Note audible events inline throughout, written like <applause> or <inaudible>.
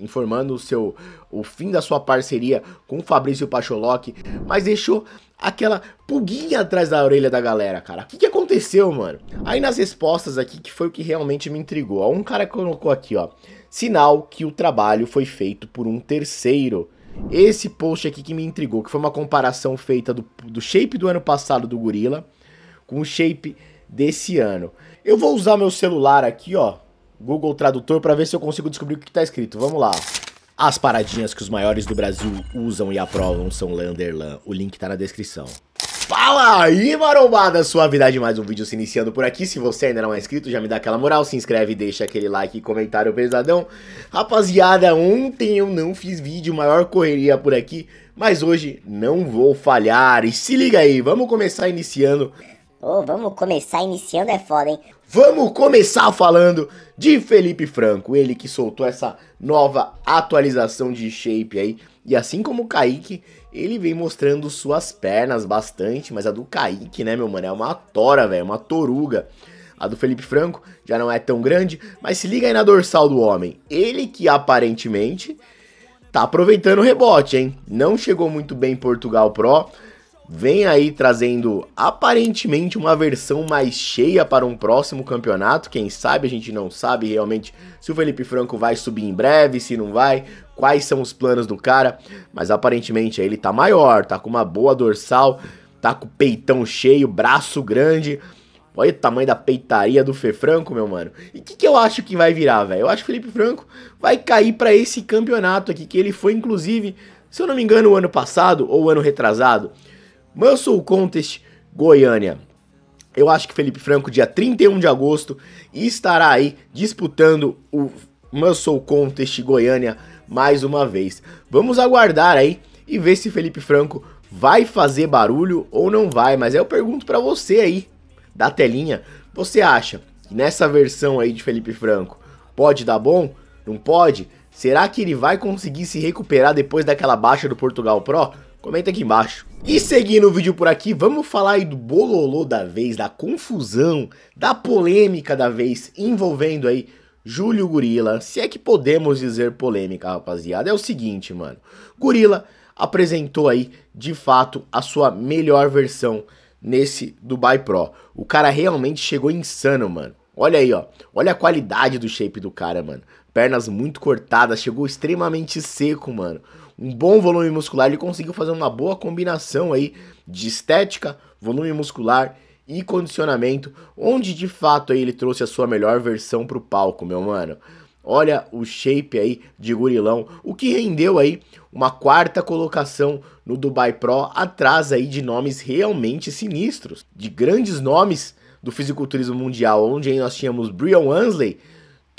informando o seu o fim da sua parceria com o Fabrício Pacholock, mas deixou aquela pulguinha atrás da orelha da galera, cara. O que, que aconteceu, mano? Aí nas respostas aqui que foi o que realmente me intrigou. um cara colocou aqui, ó, sinal que o trabalho foi feito por um terceiro. Esse post aqui que me intrigou, que foi uma comparação feita do, do shape do ano passado do gorila com o shape desse ano. Eu vou usar meu celular aqui, ó, Google Tradutor para ver se eu consigo descobrir o que está escrito. Vamos lá. As paradinhas que os maiores do Brasil usam e aprovam são Landerlan. O link tá na descrição. Fala aí, marombada! Suavidade, mais um vídeo se iniciando por aqui. Se você ainda não é inscrito, já me dá aquela moral, se inscreve, deixa aquele like e comentário pesadão. Rapaziada, ontem eu não fiz vídeo, maior correria por aqui, mas hoje não vou falhar. E se liga aí, vamos começar iniciando Oh, vamos começar iniciando é foda, hein? Vamos começar falando de Felipe Franco, ele que soltou essa nova atualização de shape aí. E assim como o Kaique, ele vem mostrando suas pernas bastante, mas a do Kaique, né, meu mano, é uma tora, velho, uma toruga. A do Felipe Franco já não é tão grande, mas se liga aí na dorsal do homem. Ele que aparentemente tá aproveitando o rebote, hein? Não chegou muito bem em Portugal Pro, vem aí trazendo aparentemente uma versão mais cheia para um próximo campeonato. Quem sabe a gente não sabe realmente se o Felipe Franco vai subir em breve, se não vai, quais são os planos do cara, mas aparentemente ele tá maior, tá com uma boa dorsal, tá com o peitão cheio, braço grande. Olha o tamanho da peitaria do Fê Franco, meu mano. E o que, que eu acho que vai virar, velho? Eu acho que o Felipe Franco vai cair para esse campeonato aqui, que ele foi, inclusive, se eu não me engano, o ano passado ou o ano retrasado Muscle Contest Goiânia. Eu acho que Felipe Franco, dia 31 de agosto, estará aí disputando o Muscle Contest Goiânia mais uma vez. Vamos aguardar aí e ver se Felipe Franco vai fazer barulho ou não vai. Mas eu pergunto para você aí, da telinha, você acha que nessa versão aí de Felipe Franco pode dar bom? Não pode? Será que ele vai conseguir se recuperar depois daquela baixa do Portugal Pro? comenta aqui embaixo. E seguindo o vídeo por aqui, vamos falar aí do bololô da vez, da confusão, da polêmica da vez envolvendo aí Júlio Gorila. Se é que podemos dizer polêmica, rapaziada. É o seguinte, mano. Gorila apresentou aí, de fato, a sua melhor versão nesse Dubai Pro. O cara realmente chegou insano, mano. Olha aí, ó. Olha a qualidade do shape do cara, mano. Pernas muito cortadas, chegou extremamente seco, mano um bom volume muscular, ele conseguiu fazer uma boa combinação aí de estética, volume muscular e condicionamento, onde de fato aí ele trouxe a sua melhor versão para o palco, meu mano. Olha o shape aí de gorilão, o que rendeu aí uma quarta colocação no Dubai Pro, atrás aí de nomes realmente sinistros, de grandes nomes do fisiculturismo mundial, onde aí nós tínhamos Brian Wansley,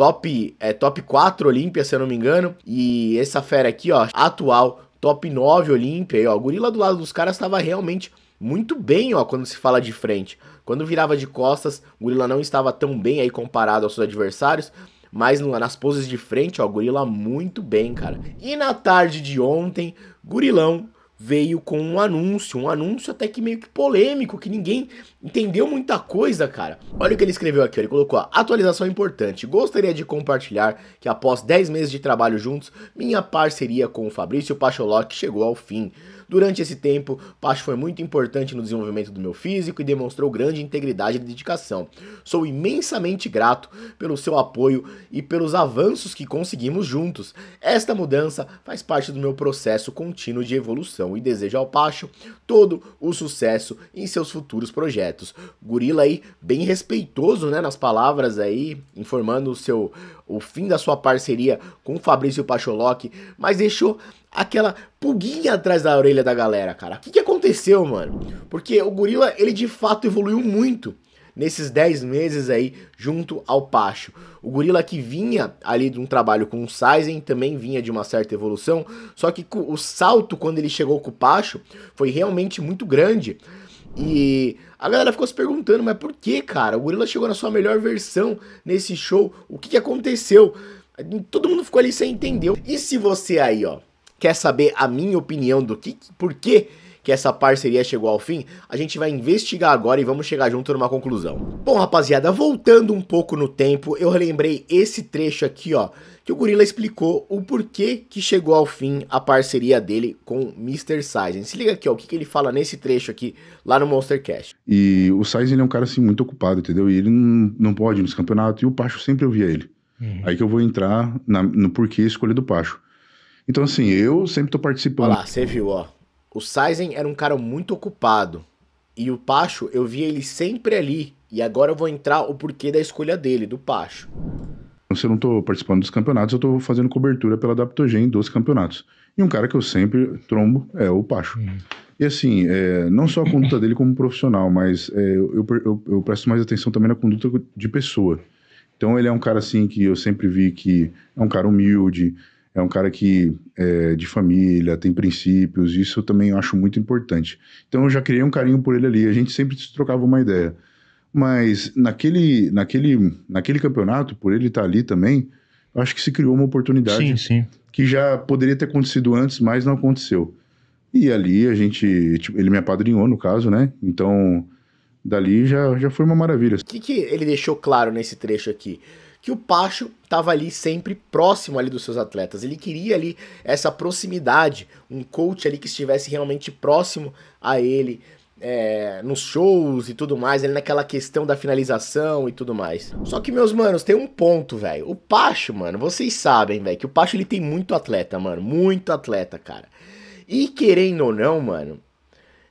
top, é, top 4 Olímpia, se eu não me engano. E essa fera aqui, ó, atual top 9 Olímpia. E, ó, o gorila do lado dos caras estava realmente muito bem, ó, quando se fala de frente. Quando virava de costas, o gorila não estava tão bem aí comparado aos seus adversários. Mas nas poses de frente, ó, gorila muito bem, cara. E na tarde de ontem, gorilão veio com um anúncio, um anúncio até que meio que polêmico, que ninguém entendeu muita coisa, cara. Olha o que ele escreveu aqui, ele colocou: ó, "Atualização importante. Gostaria de compartilhar que após 10 meses de trabalho juntos, minha parceria com o Fabrício Pacholoc chegou ao fim. Durante esse tempo, Pacho foi muito importante no desenvolvimento do meu físico e demonstrou grande integridade e dedicação. Sou imensamente grato pelo seu apoio e pelos avanços que conseguimos juntos. Esta mudança faz parte do meu processo contínuo de evolução e desejo ao Pacho todo o sucesso em seus futuros projetos. Gorila aí bem respeitoso, né, nas palavras aí, informando o seu o fim da sua parceria com Fabrício Pacholock, mas deixou aquela pulguinha atrás da orelha da galera, cara. O que, que aconteceu, mano? Porque o Gorila, ele de fato evoluiu muito nesses 10 meses aí junto ao Pacho. O Gorila que vinha ali de um trabalho com o Sizen também vinha de uma certa evolução, só que o salto quando ele chegou com o Pacho foi realmente muito grande. E a galera ficou se perguntando, mas por que, cara? O Gorila chegou na sua melhor versão nesse show, o que, que aconteceu? Todo mundo ficou ali sem entender. E se você aí, ó, quer saber a minha opinião do que, por que que essa parceria chegou ao fim, a gente vai investigar agora e vamos chegar junto numa conclusão. Bom, rapaziada, voltando um pouco no tempo, eu relembrei esse trecho aqui, ó, que o Gorila explicou o porquê que chegou ao fim a parceria dele com Mr. Sizen. Se liga aqui, ó, o que, que ele fala nesse trecho aqui, lá no Monster Cash. E o Sizen é um cara, assim, muito ocupado, entendeu? E ele não, pode ir nos campeonatos, e o Pacho sempre ouvia ele. Uhum. Aí que eu vou entrar na, no porquê escolha do Pacho. Então, assim, eu sempre tô participando. Olha lá, você viu, ó. O Sizen era um cara muito ocupado. E o Pacho, eu via ele sempre ali. E agora eu vou entrar o porquê da escolha dele, do Pacho. Então, se eu não estou participando dos campeonatos, eu estou fazendo cobertura pela Adaptogen dos campeonatos. E um cara que eu sempre trombo é o Pacho. E assim, é, não só a conduta dele como profissional, mas é, eu, eu, eu presto mais atenção também na conduta de pessoa. Então ele é um cara assim que eu sempre vi que é um cara humilde, é um cara que é de família, tem princípios, isso eu também acho muito importante. Então eu já criei um carinho por ele ali, a gente sempre trocava uma ideia. Mas naquele, naquele, naquele campeonato, por ele estar ali também, acho que se criou uma oportunidade sim, sim. que já poderia ter acontecido antes, mas não aconteceu. E ali a gente, tipo, ele me apadrinhou no caso, né? Então dali já, já foi uma maravilha. O que, que ele deixou claro nesse trecho aqui? que o Pacho estava ali sempre próximo ali dos seus atletas. Ele queria ali essa proximidade, um coach ali que estivesse realmente próximo a ele, é, nos shows e tudo mais, ali naquela questão da finalização e tudo mais. Só que, meus manos, tem um ponto, velho. O Pacho, mano, vocês sabem, velho, que o Pacho ele tem muito atleta, mano. Muito atleta, cara. E querendo ou não, mano,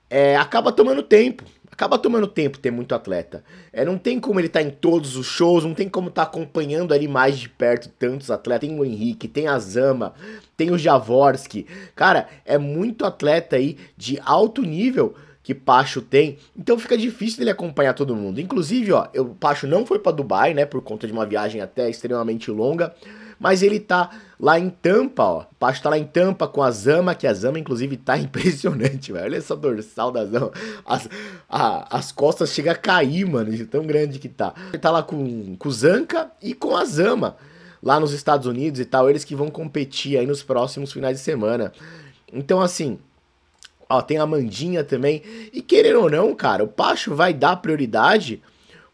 é, acaba tomando tempo acaba tomando tempo ter muito atleta. É, não tem como ele estar tá em todos os shows, não tem como estar tá acompanhando ali mais de perto tantos atletas. Tem o Henrique, tem a Zama, tem o Javorski. Cara, é muito atleta aí de alto nível que Pacho tem, então fica difícil dele acompanhar todo mundo. Inclusive, ó, o Pacho não foi para Dubai, né, por conta de uma viagem até extremamente longa, mas ele tá lá em Tampa, ó. O Pacho tá lá em Tampa com a Zama, que a Zama, inclusive, tá <laughs> impressionante, velho. Olha essa dorsal da Zama. As, a, as costas chegam a cair, mano, de tão grande que tá. Ele tá lá com, com o Zanka e com a Zama, lá nos Estados Unidos e tal. Eles que vão competir aí nos próximos finais de semana. Então, assim, Ó, tem a Mandinha também. E querer ou não, cara, o Pacho vai dar prioridade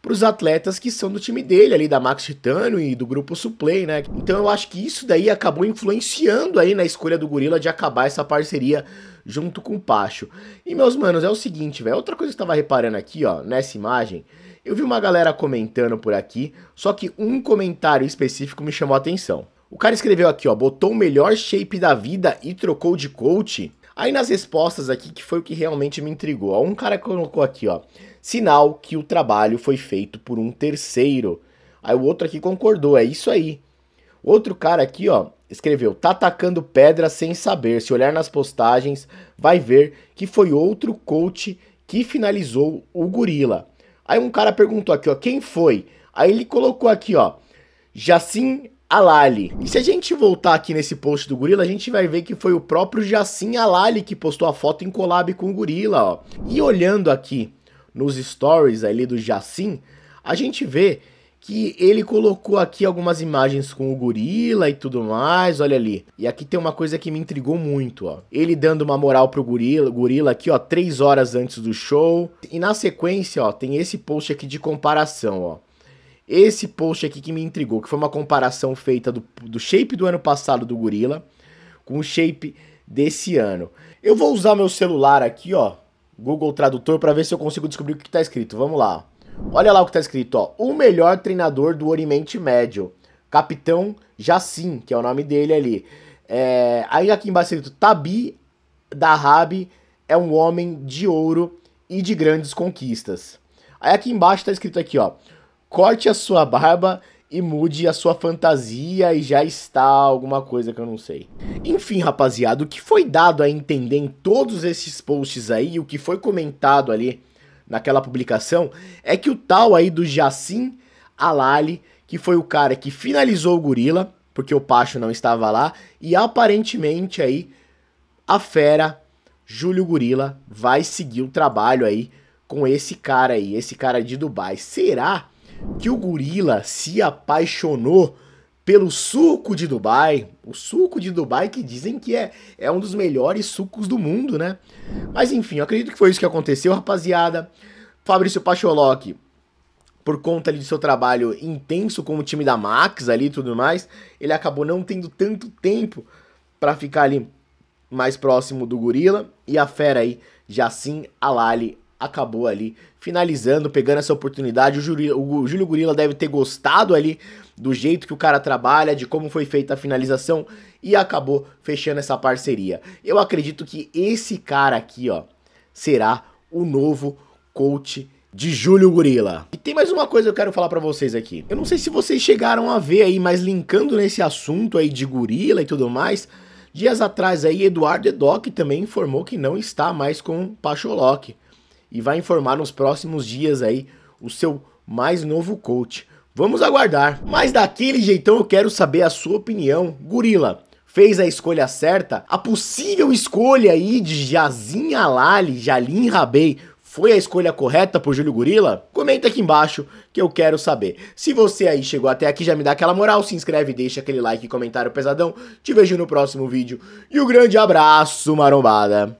para os atletas que são do time dele, ali da Max Titano e do grupo Suplay, né? Então eu acho que isso daí acabou influenciando aí na escolha do Gorila de acabar essa parceria junto com o Pacho. E meus manos, é o seguinte, velho, outra coisa que eu estava reparando aqui, ó, nessa imagem, eu vi uma galera comentando por aqui, só que um comentário específico me chamou a atenção. O cara escreveu aqui, ó, botou o melhor shape da vida e trocou de coach. Aí nas respostas aqui, que foi o que realmente me intrigou. um cara colocou aqui, ó. Sinal que o trabalho foi feito por um terceiro. Aí o outro aqui concordou, é isso aí. Outro cara aqui, ó, escreveu: tá atacando pedra sem saber. Se olhar nas postagens, vai ver que foi outro coach que finalizou o gorila. Aí um cara perguntou aqui, ó, quem foi? Aí ele colocou aqui, ó, Jacim Alali. E se a gente voltar aqui nesse post do Gorila, a gente vai ver que foi o próprio Jacin Alali que postou a foto em collab com o Gorila, ó. E olhando aqui nos stories ali do Jacin, a gente vê que ele colocou aqui algumas imagens com o gorila e tudo mais, olha ali. E aqui tem uma coisa que me intrigou muito, ó. Ele dando uma moral pro gorila, gorila aqui, ó, três horas antes do show. E na sequência, ó, tem esse post aqui de comparação, ó. Esse post aqui que me intrigou, que foi uma comparação feita do, do shape do ano passado do gorila com o shape desse ano. Eu vou usar meu celular aqui, ó, Google Tradutor, para ver se eu consigo descobrir o que está escrito. Vamos lá. Olha lá o que está escrito, ó. O melhor treinador do Oriente Médio, Capitão Jacim, que é o nome dele ali. É, aí aqui embaixo escrito Tabi Dahab é um homem de ouro e de grandes conquistas. Aí aqui embaixo está escrito aqui, ó corte a sua barba e mude a sua fantasia e já está alguma coisa que eu não sei. Enfim, rapaziada, o que foi dado a entender em todos esses posts aí, o que foi comentado ali naquela publicação, é que o tal aí do Jacim Alali, que foi o cara que finalizou o gorila, porque o Pacho não estava lá, e aparentemente aí a fera Júlio Gorila vai seguir o trabalho aí com esse cara aí, esse cara de Dubai. Será que o gorila se apaixonou pelo suco de Dubai. O suco de Dubai que dizem que é, é um dos melhores sucos do mundo, né? Mas enfim, eu acredito que foi isso que aconteceu, rapaziada. Fabrício Pacholok, por conta ali do seu trabalho intenso com o time da Max ali e tudo mais, ele acabou não tendo tanto tempo para ficar ali mais próximo do gorila. E a fera aí, Jacin Alali acabou ali finalizando, pegando essa oportunidade. O, Júlio, o Júlio Gurila deve ter gostado ali do jeito que o cara trabalha, de como foi feita a finalização e acabou fechando essa parceria. Eu acredito que esse cara aqui, ó, será o novo coach de Júlio Gorila. E tem mais uma coisa que eu quero falar para vocês aqui. Eu não sei se vocês chegaram a ver aí, mas linkando nesse assunto aí de gorila e tudo mais, dias atrás aí Eduardo Edoc também informou que não está mais com Pacholock e vai informar nos próximos dias aí o seu mais novo coach. Vamos aguardar. Mas daquele jeitão eu quero saber a sua opinião. Gorila, fez a escolha certa? A possível escolha aí de Jazin Alali, Jalim Rabei, foi a escolha correta por Júlio Gorila? Comenta aqui embaixo que eu quero saber. Se você aí chegou até aqui, já me dá aquela moral, se inscreve, deixa aquele like e comentário pesadão. Te vejo no próximo vídeo e um grande abraço, marombada!